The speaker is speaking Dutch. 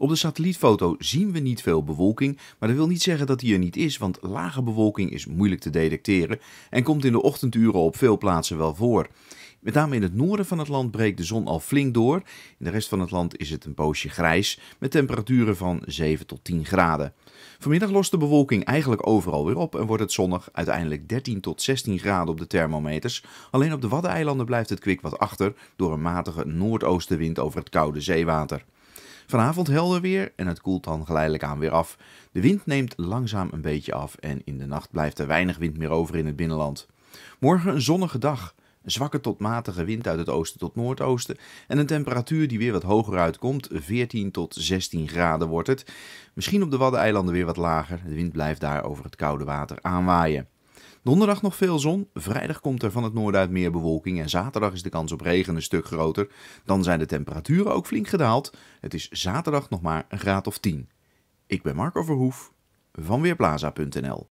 Op de satellietfoto zien we niet veel bewolking, maar dat wil niet zeggen dat die er niet is, want lage bewolking is moeilijk te detecteren en komt in de ochtenduren op veel plaatsen wel voor. Met name in het noorden van het land breekt de zon al flink door. In de rest van het land is het een poosje grijs met temperaturen van 7 tot 10 graden. Vanmiddag lost de bewolking eigenlijk overal weer op en wordt het zonnig, uiteindelijk 13 tot 16 graden op de thermometers. Alleen op de Waddeneilanden blijft het kwik wat achter door een matige noordoostenwind over het koude zeewater. Vanavond helder weer en het koelt dan geleidelijk aan weer af. De wind neemt langzaam een beetje af en in de nacht blijft er weinig wind meer over in het binnenland. Morgen een zonnige dag. zwakke tot matige wind uit het oosten tot noordoosten en een temperatuur die weer wat hoger uitkomt, 14 tot 16 graden wordt het. Misschien op de Waddeneilanden weer wat lager, de wind blijft daar over het koude water aanwaaien. Donderdag nog veel zon, vrijdag komt er van het noorden uit meer bewolking en zaterdag is de kans op regen een stuk groter. Dan zijn de temperaturen ook flink gedaald. Het is zaterdag nog maar een graad of 10. Ik ben Marco Verhoef van Weerplaza.nl